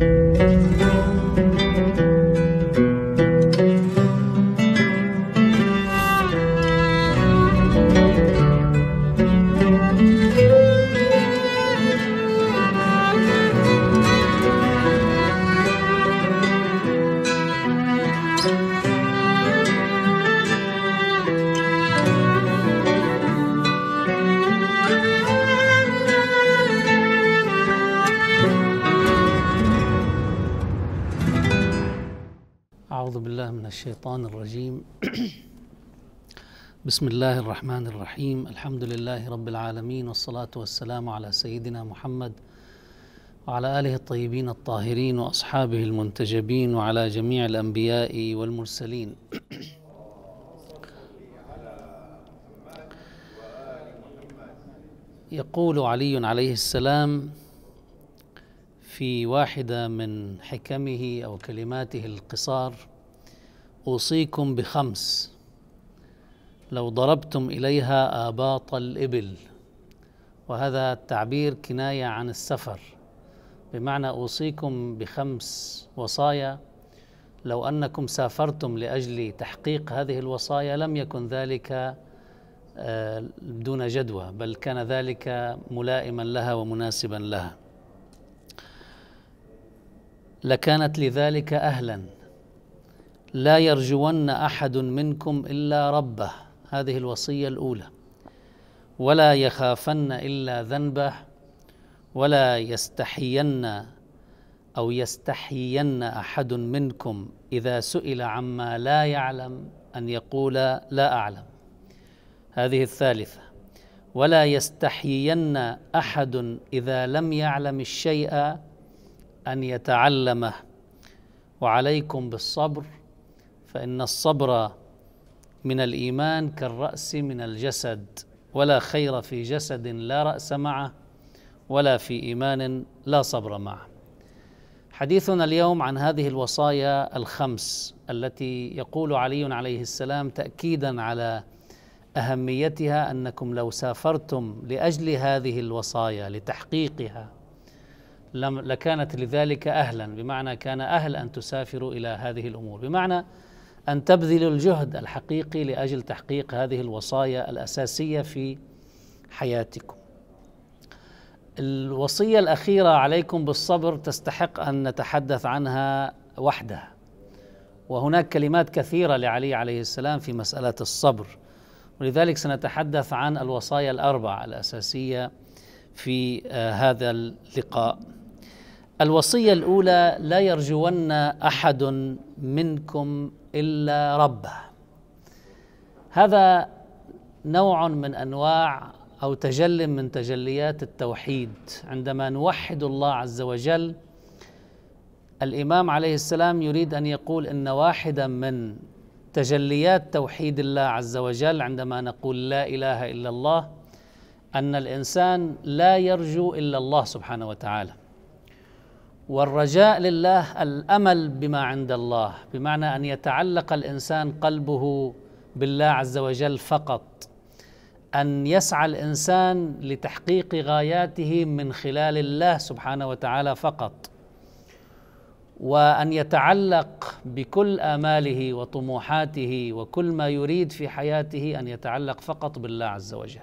嗯。الشيطان الرجيم بسم الله الرحمن الرحيم الحمد لله رب العالمين والصلاة والسلام على سيدنا محمد وعلى آله الطيبين الطاهرين وأصحابه المنتجبين وعلى جميع الأنبياء والمرسلين يقول علي عليه السلام في واحدة من حكمه أو كلماته القصار أوصيكم بخمس لو ضربتم إليها آباط الإبل وهذا التعبير كناية عن السفر بمعنى أوصيكم بخمس وصايا لو أنكم سافرتم لأجل تحقيق هذه الوصايا لم يكن ذلك آه، دون جدوى بل كان ذلك ملائما لها ومناسبا لها لكانت لذلك أهلا لا يرجون احد منكم الا ربه هذه الوصيه الاولى ولا يخافن الا ذنبه ولا يستحين او يستحين احد منكم اذا سئل عما لا يعلم ان يقول لا اعلم هذه الثالثه ولا يستحين احد اذا لم يعلم الشيء ان يتعلمه وعليكم بالصبر فإن الصبر من الإيمان كالرأس من الجسد ولا خير في جسد لا رأس معه ولا في إيمان لا صبر معه حديثنا اليوم عن هذه الوصايا الخمس التي يقول علي عليه السلام تأكيدا على أهميتها أنكم لو سافرتم لأجل هذه الوصايا لتحقيقها لكانت لذلك أهلا بمعنى كان أهل أن تسافروا إلى هذه الأمور بمعنى ان تبذلوا الجهد الحقيقي لاجل تحقيق هذه الوصايا الاساسيه في حياتكم. الوصيه الاخيره عليكم بالصبر تستحق ان نتحدث عنها وحدها. وهناك كلمات كثيره لعلي عليه السلام في مساله الصبر. ولذلك سنتحدث عن الوصايا الاربع الاساسيه في آه، هذا اللقاء. الوصيه الاولى لا يرجون احد منكم إلا ربه هذا نوع من أنواع أو تجل من تجليات التوحيد عندما نوحد الله عز وجل الإمام عليه السلام يريد أن يقول إن واحدا من تجليات توحيد الله عز وجل عندما نقول لا إله إلا الله أن الإنسان لا يرجو إلا الله سبحانه وتعالى والرجاء لله الامل بما عند الله بمعنى ان يتعلق الانسان قلبه بالله عز وجل فقط ان يسعى الانسان لتحقيق غاياته من خلال الله سبحانه وتعالى فقط وان يتعلق بكل اماله وطموحاته وكل ما يريد في حياته ان يتعلق فقط بالله عز وجل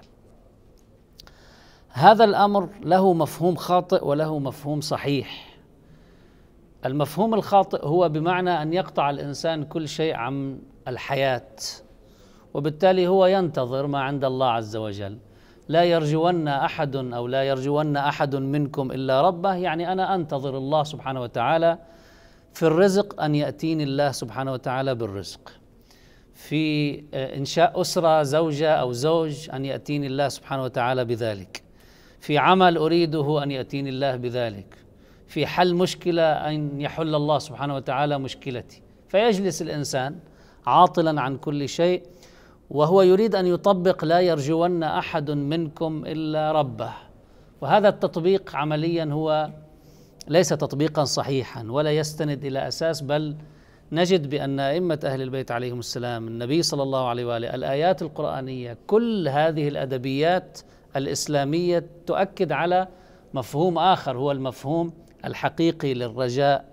هذا الامر له مفهوم خاطئ وله مفهوم صحيح المفهوم الخاطئ هو بمعنى ان يقطع الانسان كل شيء عن الحياه وبالتالي هو ينتظر ما عند الله عز وجل لا يرجون احد او لا يرجون احد منكم الا ربه يعني انا انتظر الله سبحانه وتعالى في الرزق ان ياتيني الله سبحانه وتعالى بالرزق في انشاء اسره زوجه او زوج ان ياتيني الله سبحانه وتعالى بذلك في عمل اريده ان ياتيني الله بذلك في حل مشكلة أن يحل الله سبحانه وتعالى مشكلتي فيجلس الإنسان عاطلا عن كل شيء وهو يريد أن يطبق لا يرجون أحد منكم إلا ربه وهذا التطبيق عمليا هو ليس تطبيقا صحيحا ولا يستند إلى أساس بل نجد بأن أئمة أهل البيت عليهم السلام النبي صلى الله عليه وآله الآيات القرآنية كل هذه الأدبيات الإسلامية تؤكد على مفهوم آخر هو المفهوم الحقيقي للرجاء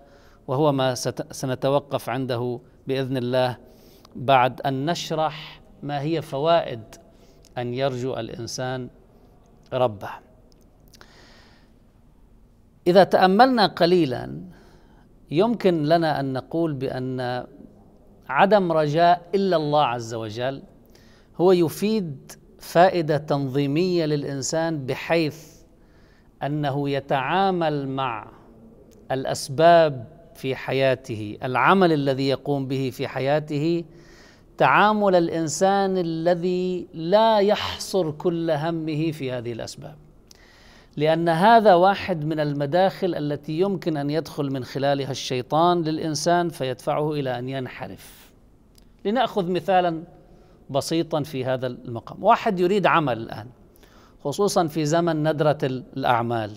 وهو ما سنتوقف عنده باذن الله بعد ان نشرح ما هي فوائد ان يرجو الانسان ربه اذا تاملنا قليلا يمكن لنا ان نقول بان عدم رجاء الا الله عز وجل هو يفيد فائده تنظيميه للانسان بحيث انه يتعامل مع الاسباب في حياته العمل الذي يقوم به في حياته تعامل الانسان الذي لا يحصر كل همه في هذه الاسباب لان هذا واحد من المداخل التي يمكن ان يدخل من خلالها الشيطان للانسان فيدفعه الى ان ينحرف لناخذ مثالا بسيطا في هذا المقام واحد يريد عمل الان خصوصا في زمن ندره الاعمال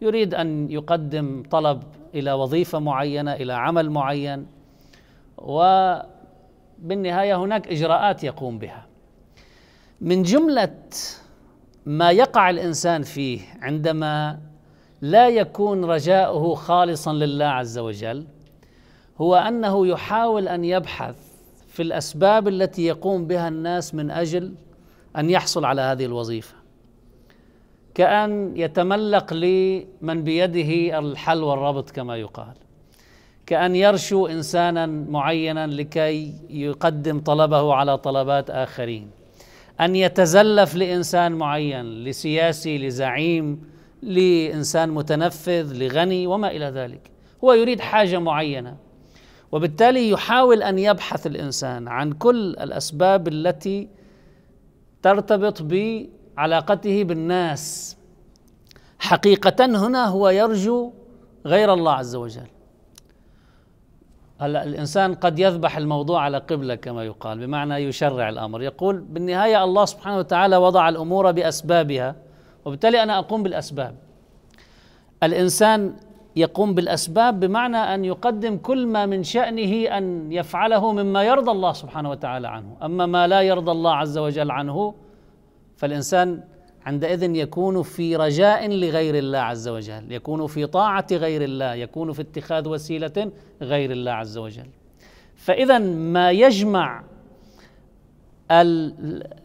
يريد ان يقدم طلب الى وظيفه معينه الى عمل معين وبالنهايه هناك اجراءات يقوم بها من جمله ما يقع الانسان فيه عندما لا يكون رجاؤه خالصا لله عز وجل هو انه يحاول ان يبحث في الاسباب التي يقوم بها الناس من اجل ان يحصل على هذه الوظيفه كأن يتملق لمن بيده الحل والربط كما يقال كأن يرشو إنسانا معينا لكي يقدم طلبه على طلبات آخرين أن يتزلف لإنسان معين لسياسي لزعيم لإنسان متنفذ لغني وما إلى ذلك هو يريد حاجة معينة وبالتالي يحاول أن يبحث الإنسان عن كل الأسباب التي ترتبط ب علاقته بالناس حقيقة هنا هو يرجو غير الله عز وجل هلا الانسان قد يذبح الموضوع على قبله كما يقال بمعنى يشرع الامر يقول بالنهايه الله سبحانه وتعالى وضع الامور باسبابها وبالتالي انا اقوم بالاسباب الانسان يقوم بالاسباب بمعنى ان يقدم كل ما من شانه ان يفعله مما يرضى الله سبحانه وتعالى عنه اما ما لا يرضى الله عز وجل عنه فالانسان عندئذ يكون في رجاء لغير الله عز وجل يكون في طاعه غير الله يكون في اتخاذ وسيله غير الله عز وجل فاذا ما يجمع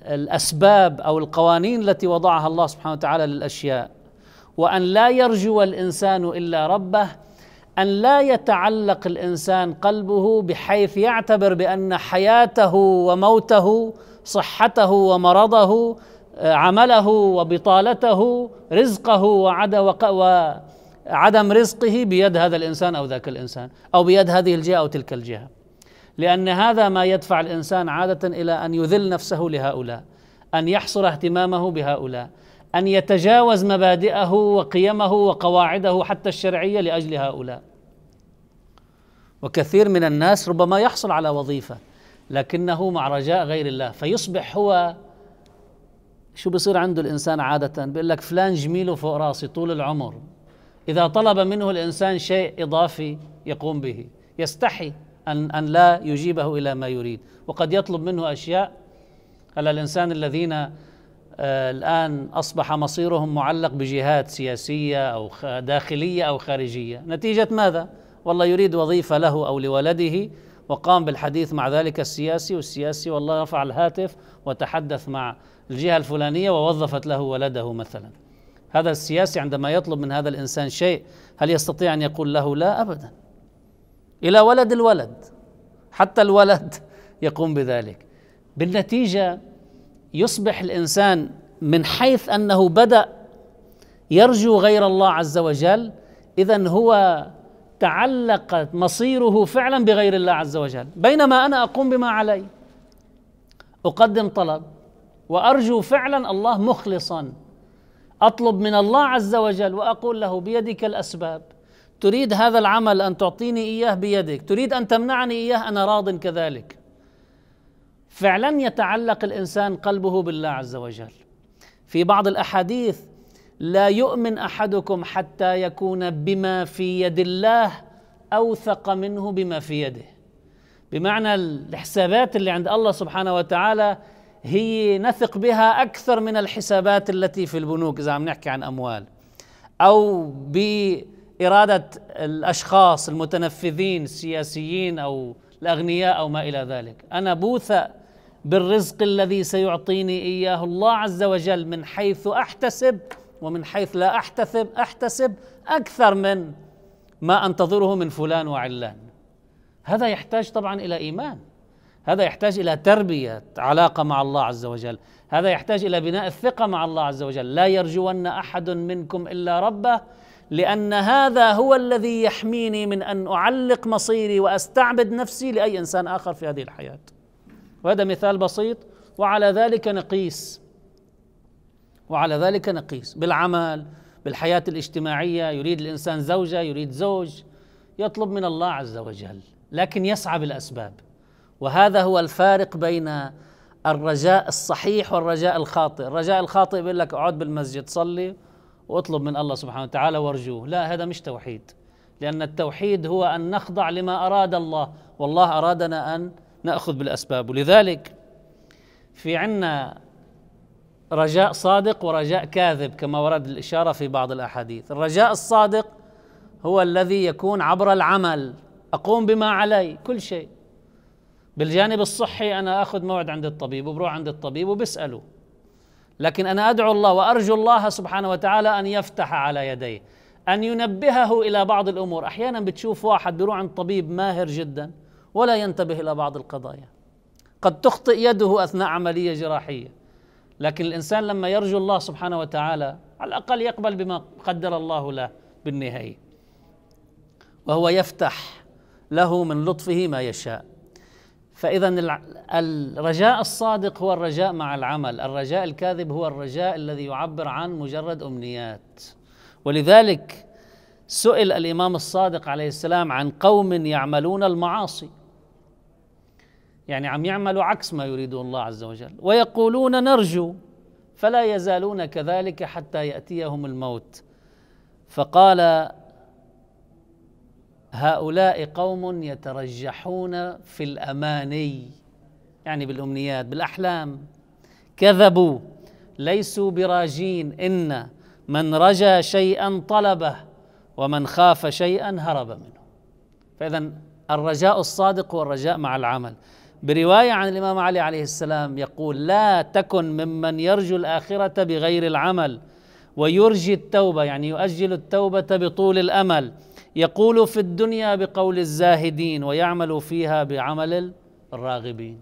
الاسباب او القوانين التي وضعها الله سبحانه وتعالى للاشياء وان لا يرجو الانسان الا ربه ان لا يتعلق الانسان قلبه بحيث يعتبر بان حياته وموته صحته ومرضه عمله وبطالته رزقه وعد وعدم رزقه بيد هذا الانسان او ذاك الانسان او بيد هذه الجهه او تلك الجهه لان هذا ما يدفع الانسان عاده الى ان يذل نفسه لهؤلاء ان يحصر اهتمامه بهؤلاء ان يتجاوز مبادئه وقيمه وقواعده حتى الشرعيه لاجل هؤلاء وكثير من الناس ربما يحصل على وظيفه لكنه مع رجاء غير الله فيصبح هو شو بصير عنده الإنسان عادة بيقول لك فلان جميله فوق راسي طول العمر إذا طلب منه الإنسان شيء إضافي يقوم به يستحي أن, أن لا يجيبه إلى ما يريد وقد يطلب منه أشياء هلا الإنسان الذين آه، الآن أصبح مصيرهم معلق بجهات سياسية أو داخلية أو خارجية نتيجة ماذا؟ والله يريد وظيفة له أو لولده وقام بالحديث مع ذلك السياسي والسياسي والله رفع الهاتف وتحدث مع الجهة الفلانية ووظفت له ولده مثلا هذا السياسي عندما يطلب من هذا الإنسان شيء هل يستطيع أن يقول له لا أبدا إلى ولد الولد حتى الولد يقوم بذلك بالنتيجة يصبح الإنسان من حيث أنه بدأ يرجو غير الله عز وجل إذا هو تعلق مصيره فعلا بغير الله عز وجل بينما انا اقوم بما علي اقدم طلب وارجو فعلا الله مخلصا اطلب من الله عز وجل واقول له بيدك الاسباب تريد هذا العمل ان تعطيني اياه بيدك تريد ان تمنعني اياه انا راض كذلك فعلا يتعلق الانسان قلبه بالله عز وجل في بعض الاحاديث لا يؤمن احدكم حتى يكون بما في يد الله اوثق منه بما في يده بمعنى الحسابات اللي عند الله سبحانه وتعالى هي نثق بها اكثر من الحسابات التي في البنوك اذا عم نحكي عن اموال او باراده الاشخاص المتنفذين السياسيين او الاغنياء او ما الى ذلك انا بوثق بالرزق الذي سيعطيني اياه الله عز وجل من حيث احتسب ومن حيث لا احتسب احتسب اكثر من ما انتظره من فلان وعلان هذا يحتاج طبعا الى ايمان هذا يحتاج الى تربيه علاقه مع الله عز وجل هذا يحتاج الى بناء الثقه مع الله عز وجل لا يرجون احد منكم الا ربه لان هذا هو الذي يحميني من ان اعلق مصيري واستعبد نفسي لاي انسان اخر في هذه الحياه وهذا مثال بسيط وعلى ذلك نقيس وعلى ذلك نقيس بالعمل بالحياة الاجتماعية يريد الإنسان زوجة يريد زوج يطلب من الله عز وجل لكن يسعى بالأسباب وهذا هو الفارق بين الرجاء الصحيح والرجاء الخاطئ الرجاء الخاطئ بيقول لك اقعد بالمسجد صلي واطلب من الله سبحانه وتعالى وارجوه لا هذا مش توحيد لأن التوحيد هو أن نخضع لما أراد الله والله أرادنا أن نأخذ بالأسباب ولذلك في عنا رجاء صادق ورجاء كاذب كما ورد الاشاره في بعض الاحاديث الرجاء الصادق هو الذي يكون عبر العمل اقوم بما علي كل شيء بالجانب الصحي انا اخذ موعد عند الطبيب وبروح عند الطبيب وبساله لكن انا ادعو الله وارجو الله سبحانه وتعالى ان يفتح على يديه ان ينبهه الى بعض الامور احيانا بتشوف واحد بيروح عند طبيب ماهر جدا ولا ينتبه الى بعض القضايا قد تخطئ يده اثناء عمليه جراحيه لكن الانسان لما يرجو الله سبحانه وتعالى على الاقل يقبل بما قدر الله له بالنهايه وهو يفتح له من لطفه ما يشاء فاذا الرجاء الصادق هو الرجاء مع العمل الرجاء الكاذب هو الرجاء الذي يعبر عن مجرد امنيات ولذلك سئل الامام الصادق عليه السلام عن قوم يعملون المعاصي يعني عم يعملوا عكس ما يريده الله عز وجل ويقولون نرجو فلا يزالون كذلك حتى ياتيهم الموت فقال هؤلاء قوم يترجحون في الاماني يعني بالامنيات بالاحلام كذبوا ليسوا براجين ان من رجا شيئا طلبه ومن خاف شيئا هرب منه فاذا الرجاء الصادق هو الرجاء مع العمل بروايه عن الامام علي عليه السلام يقول لا تكن ممن يرجو الاخره بغير العمل ويرجي التوبه يعني يؤجل التوبه بطول الامل يقول في الدنيا بقول الزاهدين ويعمل فيها بعمل الراغبين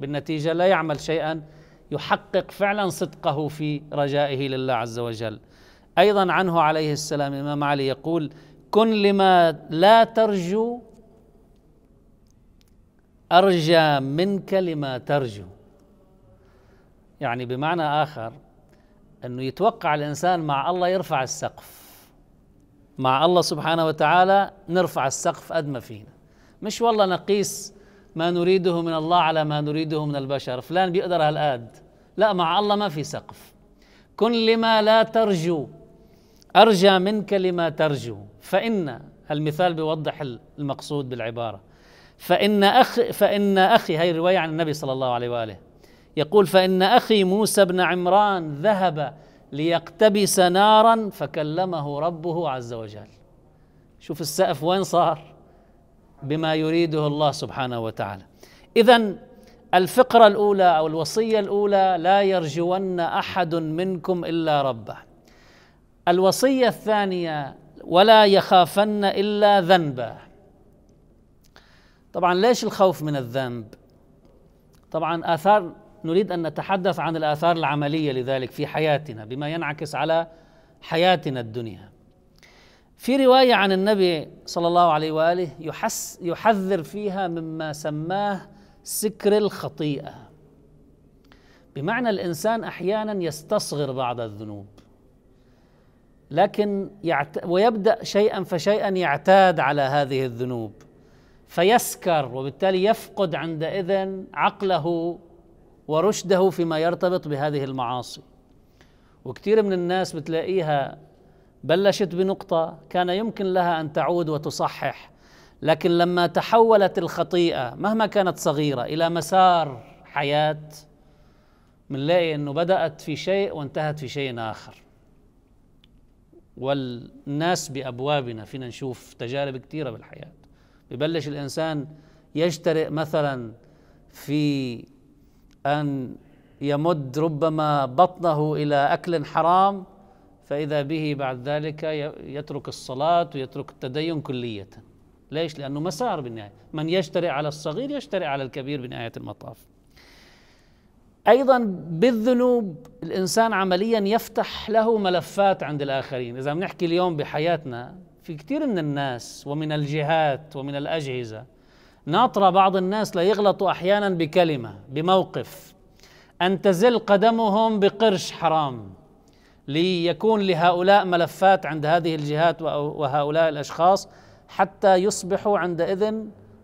بالنتيجه لا يعمل شيئا يحقق فعلا صدقه في رجائه لله عز وجل ايضا عنه عليه السلام الامام علي يقول كن لما لا ترجو أرجى منك لما ترجو يعني بمعنى آخر أنه يتوقع الإنسان مع الله يرفع السقف مع الله سبحانه وتعالى نرفع السقف قد ما فينا مش والله نقيس ما نريده من الله على ما نريده من البشر فلان بيقدر هالقد لا مع الله ما في سقف كن لما لا ترجو أرجى منك لما ترجو فإن المثال بيوضح المقصود بالعبارة فإن أخي فإن أخي هي الرواية عن النبي صلى الله عليه وآله يقول فإن أخي موسى بن عمران ذهب ليقتبس نارا فكلمه ربه عز وجل شوف السقف وين صار بما يريده الله سبحانه وتعالى إذا الفقرة الأولى أو الوصية الأولى لا يرجون أحد منكم إلا ربه الوصية الثانية ولا يخافن إلا ذنبه طبعا ليش الخوف من الذنب طبعا آثار نريد أن نتحدث عن الآثار العملية لذلك في حياتنا بما ينعكس على حياتنا الدنيا في رواية عن النبي صلى الله عليه وآله يحس يحذر فيها مما سماه سكر الخطيئة بمعنى الإنسان أحيانا يستصغر بعض الذنوب لكن يعت... ويبدأ شيئا فشيئا يعتاد على هذه الذنوب فيسكر وبالتالي يفقد عندئذ عقله ورشده فيما يرتبط بهذه المعاصي وكثير من الناس بتلاقيها بلشت بنقطة كان يمكن لها أن تعود وتصحح لكن لما تحولت الخطيئة مهما كانت صغيرة إلى مسار حياة بنلاقي أنه بدأت في شيء وانتهت في شيء آخر والناس بأبوابنا فينا نشوف تجارب كثيرة بالحياة ببلش الانسان يجترئ مثلا في ان يمد ربما بطنه الى اكل حرام فاذا به بعد ذلك يترك الصلاه ويترك التدين كليه ليش؟ لانه مسار بالنهايه، من يجترئ على الصغير يجترئ على الكبير بنهايه المطاف. ايضا بالذنوب الانسان عمليا يفتح له ملفات عند الاخرين، اذا بنحكي اليوم بحياتنا في كثير من الناس ومن الجهات ومن الأجهزة ناطرة بعض الناس يغلطوا أحيانا بكلمة بموقف أن تزل قدمهم بقرش حرام ليكون لهؤلاء ملفات عند هذه الجهات وهؤلاء الأشخاص حتى يصبحوا عندئذ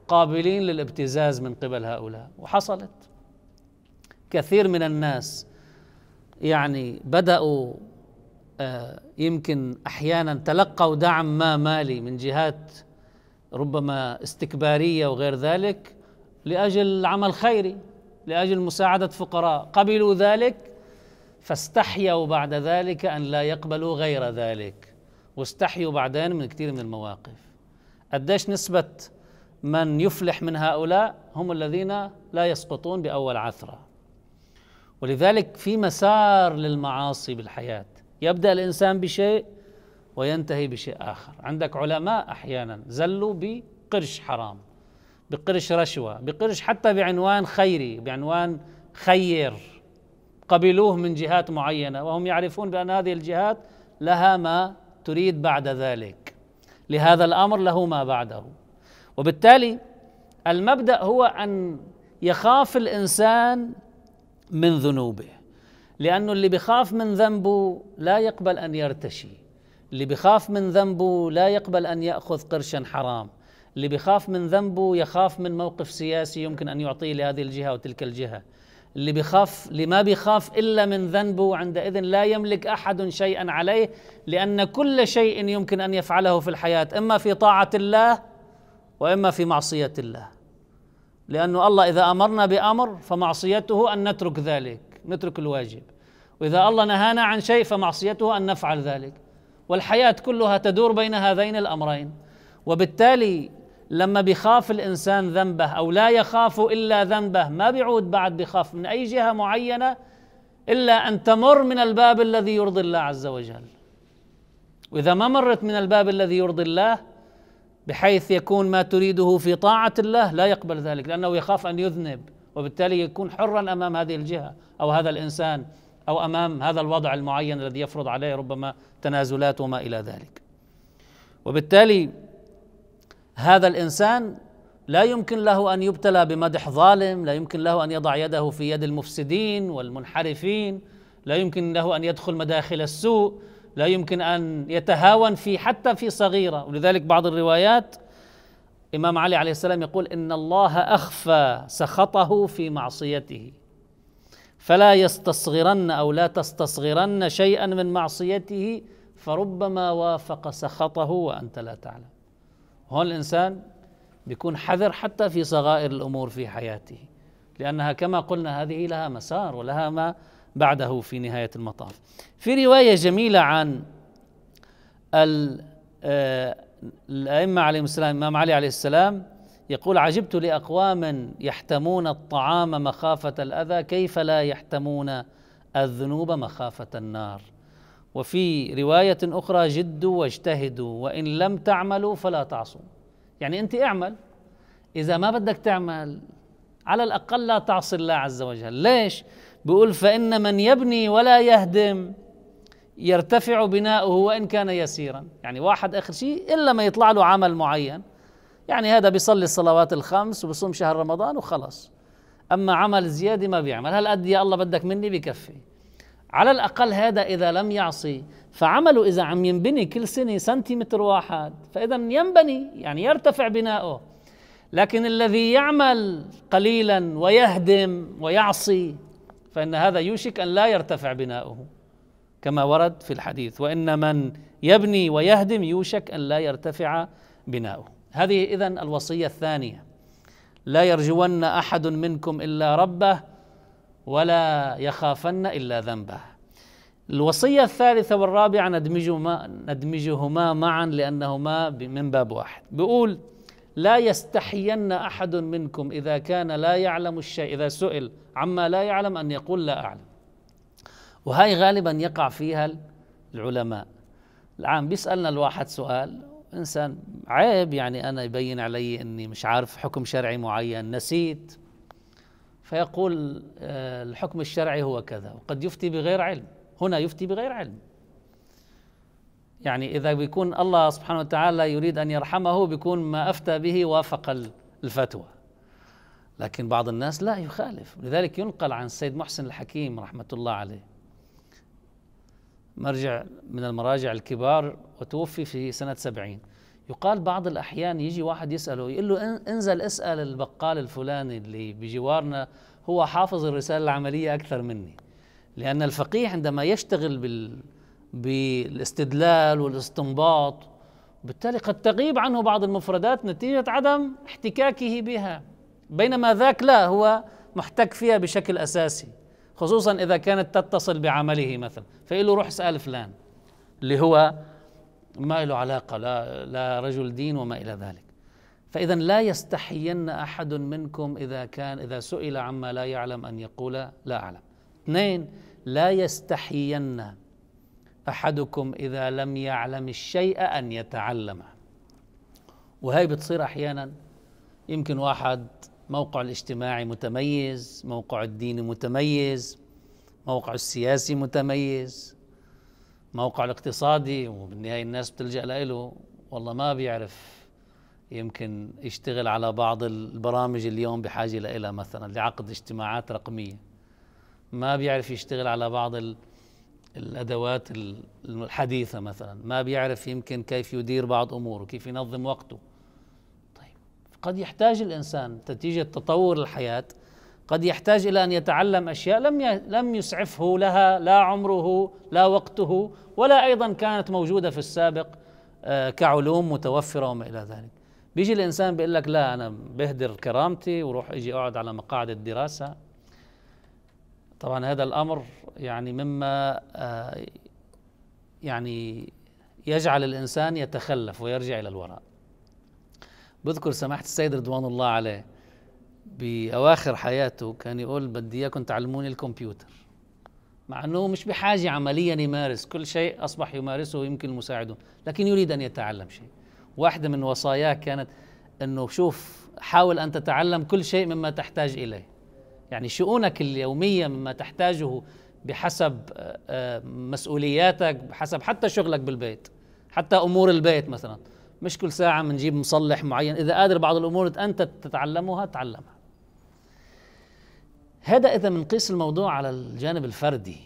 قابلين للابتزاز من قبل هؤلاء وحصلت كثير من الناس يعني بدأوا آه، يمكن احيانا تلقوا دعم ما مالي من جهات ربما استكباريه وغير ذلك لاجل عمل خيري لاجل مساعده فقراء قبلوا ذلك فاستحيوا بعد ذلك ان لا يقبلوا غير ذلك واستحيوا بعدين من كثير من المواقف قديش نسبه من يفلح من هؤلاء هم الذين لا يسقطون باول عثره ولذلك في مسار للمعاصي بالحياه يبدأ الإنسان بشيء وينتهي بشيء آخر عندك علماء أحيانا زلوا بقرش حرام بقرش رشوة بقرش حتى بعنوان خيري بعنوان خير قبلوه من جهات معينة وهم يعرفون بأن هذه الجهات لها ما تريد بعد ذلك لهذا الأمر له ما بعده وبالتالي المبدأ هو أن يخاف الإنسان من ذنوبه لأنه اللي بخاف من ذنبه لا يقبل أن يرتشي اللي بخاف من ذنبه لا يقبل أن يأخذ قرشا حرام اللي بخاف من ذنبه يخاف من موقف سياسي يمكن أن يعطيه لهذه الجهة وتلك الجهة اللي بخاف اللي ما بخاف إلا من ذنبه عندئذ لا يملك أحد شيئا عليه لأن كل شيء يمكن أن يفعله في الحياة إما في طاعة الله وإما في معصية الله لأنه الله إذا أمرنا بأمر فمعصيته أن نترك ذلك نترك الواجب واذا الله نهانا عن شيء فمعصيته ان نفعل ذلك والحياه كلها تدور بين هذين الامرين وبالتالي لما بيخاف الانسان ذنبه او لا يخاف الا ذنبه ما بيعود بعد بخاف من اي جهه معينه الا ان تمر من الباب الذي يرضي الله عز وجل واذا ما مرت من الباب الذي يرضي الله بحيث يكون ما تريده في طاعه الله لا يقبل ذلك لانه يخاف ان يذنب وبالتالي يكون حرا امام هذه الجهه او هذا الانسان او امام هذا الوضع المعين الذي يفرض عليه ربما تنازلات وما الى ذلك وبالتالي هذا الانسان لا يمكن له ان يبتلى بمدح ظالم، لا يمكن له ان يضع يده في يد المفسدين والمنحرفين، لا يمكن له ان يدخل مداخل السوء، لا يمكن ان يتهاون في حتى في صغيره، ولذلك بعض الروايات امام علي عليه السلام يقول ان الله اخفى سخطه في معصيته. فلا يستصغرن او لا تستصغرن شيئا من معصيته فربما وافق سخطه وانت لا تعلم. هون الانسان بيكون حذر حتى في صغائر الامور في حياته لانها كما قلنا هذه لها مسار ولها ما بعده في نهايه المطاف. في روايه جميله عن آه، الائمه عليهم السلام الامام علي عليه السلام يقول عجبت لاقوام يحتمون الطعام مخافه الاذى كيف لا يحتمون الذنوب مخافه النار وفي روايه اخرى جدوا واجتهدوا وان لم تعملوا فلا تعصوا يعني انت اعمل اذا ما بدك تعمل على الاقل لا تعصي الله عز وجل ليش بيقول فان من يبني ولا يهدم يرتفع بناؤه وان كان يسيرا يعني واحد اخر شيء الا ما يطلع له عمل معين يعني هذا بيصلي الصلوات الخمس وبصوم شهر رمضان وخلص أما عمل زيادة ما بيعمل هل أدي يا الله بدك مني بكفي على الأقل هذا إذا لم يعصي فعمله إذا عم ينبني كل سنة سنتيمتر واحد فإذا ينبني يعني يرتفع بناؤه لكن الذي يعمل قليلا ويهدم ويعصي فإن هذا يوشك أن لا يرتفع بناؤه كما ورد في الحديث وإن من يبني ويهدم يوشك أن لا يرتفع بناؤه هذه اذا الوصيه الثانيه لا يرجون احد منكم الا ربه ولا يخافن الا ذنبه الوصيه الثالثه والرابعه ندمجهما ندمجهما معا لانهما من باب واحد بيقول لا يستحين احد منكم اذا كان لا يعلم الشيء اذا سئل عما لا يعلم ان يقول لا اعلم وهي غالبا يقع فيها العلماء العام بيسالنا الواحد سؤال انسان عيب يعني انا يبين علي اني مش عارف حكم شرعي معين نسيت فيقول آه، الحكم الشرعي هو كذا وقد يفتي بغير علم هنا يفتي بغير علم يعني اذا بيكون الله سبحانه وتعالى يريد ان يرحمه بيكون ما افتى به وافق الفتوى لكن بعض الناس لا يخالف لذلك ينقل عن السيد محسن الحكيم رحمه الله عليه مرجع من المراجع الكبار وتوفي في سنة سبعين يقال بعض الأحيان يجي واحد يسأله يقول له انزل اسأل البقال الفلاني اللي بجوارنا هو حافظ الرسالة العملية أكثر مني لأن الفقيه عندما يشتغل بال بالاستدلال والاستنباط بالتالي قد تغيب عنه بعض المفردات نتيجة عدم احتكاكه بها بينما ذاك لا هو محتك فيها بشكل أساسي خصوصا إذا كانت تتصل بعمله مثلا له روح اسأل فلان اللي هو ما له علاقة لا, لا رجل دين وما إلى ذلك فإذا لا يستحين أحد منكم إذا كان إذا سئل عما لا يعلم أن يقول لا أعلم اثنين لا يستحين أحدكم إذا لم يعلم الشيء أن يتعلمه وهي بتصير أحيانا يمكن واحد موقع الاجتماعي متميز موقع الديني متميز موقع السياسي متميز موقع الاقتصادي وبالنهاية الناس بتلجأ له والله ما بيعرف يمكن يشتغل على بعض البرامج اليوم بحاجة لها مثلا لعقد اجتماعات رقمية ما بيعرف يشتغل على بعض الأدوات الحديثة مثلا ما بيعرف يمكن كيف يدير بعض أموره كيف ينظم وقته قد يحتاج الانسان نتيجه تطور الحياه قد يحتاج الى ان يتعلم اشياء لم لم يسعفه لها لا عمره لا وقته ولا ايضا كانت موجوده في السابق آه، كعلوم متوفره وما الى ذلك. بيجي الانسان بيقول لك لا انا بهدر كرامتي وروح اجي اقعد على مقاعد الدراسه. طبعا هذا الامر يعني مما آه، يعني يجعل الانسان يتخلف ويرجع الى الوراء. بذكر سماحة السيد رضوان الله عليه بأواخر حياته كان يقول بدي إياكم تعلموني الكمبيوتر مع أنه مش بحاجة عمليا يمارس كل شيء أصبح يمارسه يمكن مساعده لكن يريد أن يتعلم شيء واحدة من وصاياه كانت أنه شوف حاول أن تتعلم كل شيء مما تحتاج إليه يعني شؤونك اليومية مما تحتاجه بحسب آه، مسؤولياتك بحسب حتى شغلك بالبيت حتى أمور البيت مثلاً مش كل ساعة بنجيب مصلح معين إذا قادر بعض الأمور أنت تتعلمها تعلمها هذا إذا بنقيس الموضوع على الجانب الفردي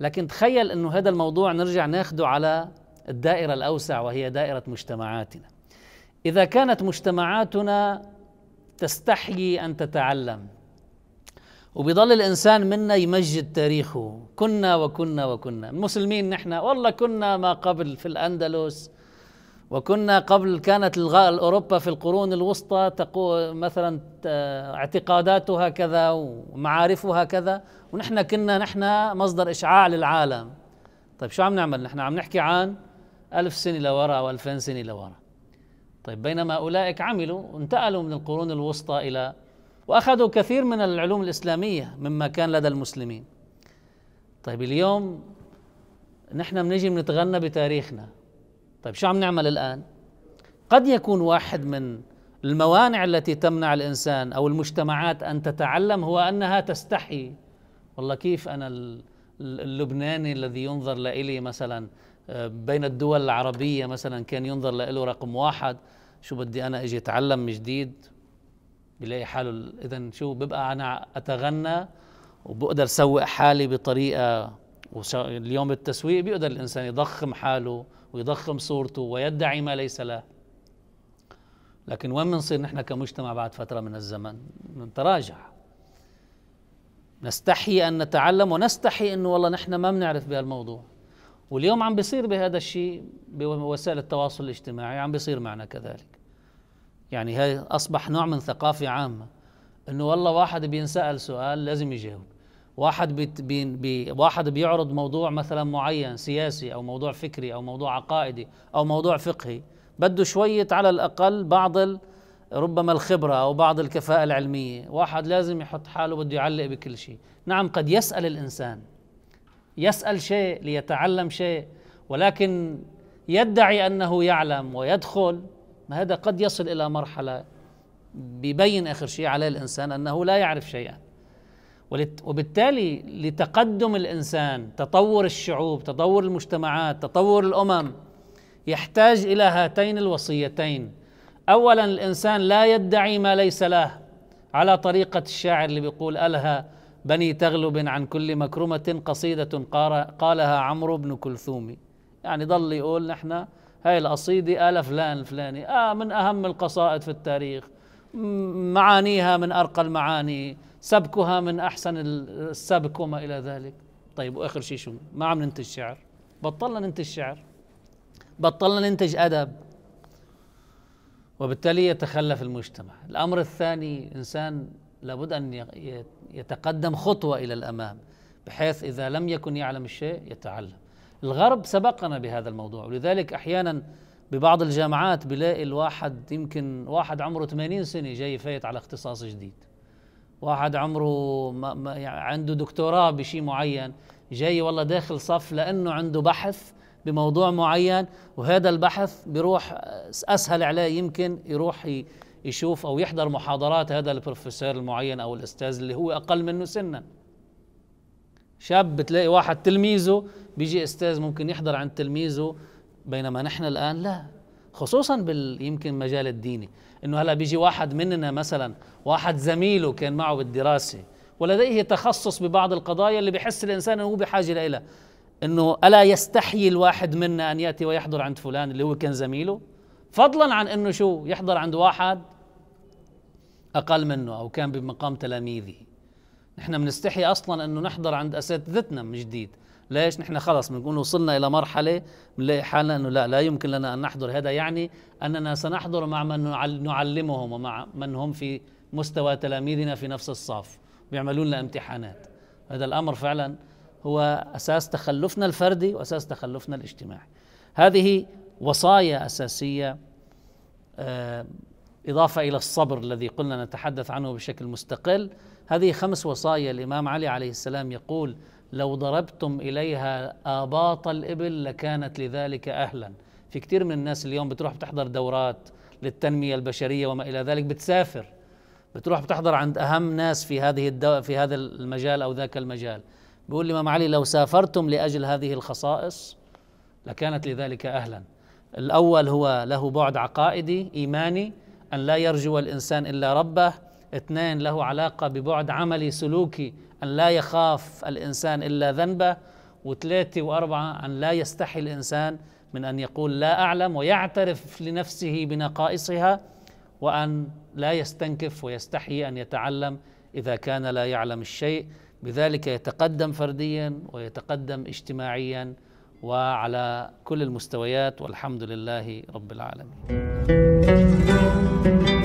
لكن تخيل أنه هذا الموضوع نرجع ناخده على الدائرة الأوسع وهي دائرة مجتمعاتنا إذا كانت مجتمعاتنا تستحيي أن تتعلم وبيضل الإنسان منا يمجد تاريخه كنا وكنا وكنا المسلمين نحن والله كنا ما قبل في الأندلس وكنا قبل كانت أوروبا في القرون الوسطى مثلا آه، اعتقاداتها كذا ومعارفها كذا ونحن كنا نحن مصدر إشعاع للعالم طيب شو عم نعمل نحن عم نحكي عن ألف سنة لورا أو ألفين سنة لورا طيب بينما أولئك عملوا انتقلوا من القرون الوسطى إلى وأخذوا كثير من العلوم الإسلامية مما كان لدى المسلمين طيب اليوم نحن بنجي بنتغنى بتاريخنا طيب شو عم نعمل الآن؟ قد يكون واحد من الموانع التي تمنع الإنسان أو المجتمعات أن تتعلم هو أنها تستحي والله كيف أنا اللبناني الذي ينظر لإلي مثلا آه، بين الدول العربية مثلا كان ينظر له رقم واحد شو بدي أنا أجي أتعلم من جديد بلاقي حاله إذا شو ببقى أنا أتغنى وبقدر سوق حالي بطريقة اليوم التسويق بيقدر الإنسان يضخم حاله ويضخم صورته ويدعي ما ليس له لكن وين بنصير نحن كمجتمع بعد فترة من الزمن نتراجع نستحي أن نتعلم ونستحي أنه والله نحن ما بنعرف بهالموضوع واليوم عم بيصير بهذا الشيء بوسائل التواصل الاجتماعي عم بيصير معنا كذلك يعني هي أصبح نوع من ثقافة عامة أنه والله واحد بينسأل سؤال لازم يجاوب واحد بي بي واحد بيعرض موضوع مثلا معين سياسي او موضوع فكري او موضوع عقائدي او موضوع فقهي بده شويه على الاقل بعض ربما الخبره او بعض الكفاءه العلميه واحد لازم يحط حاله بده يعلق بكل شيء نعم قد يسال الانسان يسال شيء ليتعلم شيء ولكن يدعي انه يعلم ويدخل ما هذا قد يصل الى مرحله ببين اخر شيء على الانسان انه لا يعرف شيئا وبالتالي لتقدم الانسان تطور الشعوب تطور المجتمعات تطور الامم يحتاج الى هاتين الوصيتين اولا الانسان لا يدعي ما ليس له على طريقه الشاعر اللي بيقول الها بني تغلب عن كل مكرمه قصيده قالها عمرو بن كلثوم يعني ضل يقول نحن هاي القصيده آل فلان الفلاني آه من أهم القصائد في التاريخ معانيها من أرقى المعاني سبكها من أحسن السبك وما إلى ذلك طيب وآخر شيء شو ما عم ننتج شعر بطلنا ننتج شعر بطلنا ننتج أدب وبالتالي يتخلف المجتمع الأمر الثاني إنسان لابد أن يتقدم خطوة إلى الأمام بحيث إذا لم يكن يعلم الشيء يتعلم الغرب سبقنا بهذا الموضوع ولذلك أحيانا ببعض الجامعات بلاقي الواحد يمكن واحد عمره 80 سنة جاي فايت على اختصاص جديد واحد عمره ما ما يعني عنده دكتوراه بشيء معين جاي والله داخل صف لانه عنده بحث بموضوع معين وهذا البحث بيروح آه، اسهل عليه يمكن يروح يشوف او يحضر محاضرات هذا البروفيسور المعين او الاستاذ اللي هو اقل منه سنا شاب بتلاقي واحد تلميذه بيجي استاذ ممكن يحضر عند تلميذه بينما نحن الان لا خصوصا بال يمكن مجال الديني انه هلا بيجي واحد مننا مثلا واحد زميله كان معه بالدراسه ولديه تخصص ببعض القضايا اللي بحس الانسان انه هو بحاجه لها انه الا يستحي الواحد منا ان ياتي ويحضر عند فلان اللي هو كان زميله فضلا عن انه شو يحضر عند واحد اقل منه او كان بمقام تلاميذه نحن بنستحي اصلا انه نحضر عند اساتذتنا من جديد ليش نحن خلص بنكون وصلنا الى مرحله بنلاقي حالنا انه لا لا يمكن لنا ان نحضر هذا يعني اننا سنحضر مع من نعلمهم ومع من هم في مستوى تلاميذنا في نفس الصف بيعملون لنا امتحانات هذا الامر فعلا هو اساس تخلفنا الفردي واساس تخلفنا الاجتماعي هذه وصايا اساسيه آه، اضافه الى الصبر الذي قلنا نتحدث عنه بشكل مستقل هذه خمس وصايا الامام علي عليه السلام يقول لو ضربتم إليها آباط الإبل لكانت لذلك أهلا في كثير من الناس اليوم بتروح بتحضر دورات للتنمية البشرية وما إلى ذلك بتسافر بتروح بتحضر عند أهم ناس في هذه الدو... في هذا المجال أو ذاك المجال بيقول لي ما معلي لو سافرتم لأجل هذه الخصائص لكانت لذلك أهلا الأول هو له بعد عقائدي إيماني أن لا يرجو الإنسان إلا ربه اثنين له علاقة ببعد عملي سلوكي أن لا يخاف الإنسان إلا ذنبه وثلاثة وأربعة أن لا يستحي الإنسان من أن يقول لا أعلم ويعترف لنفسه بنقائصها وأن لا يستنكف ويستحي أن يتعلم إذا كان لا يعلم الشيء بذلك يتقدم فرديا ويتقدم اجتماعيا وعلى كل المستويات والحمد لله رب العالمين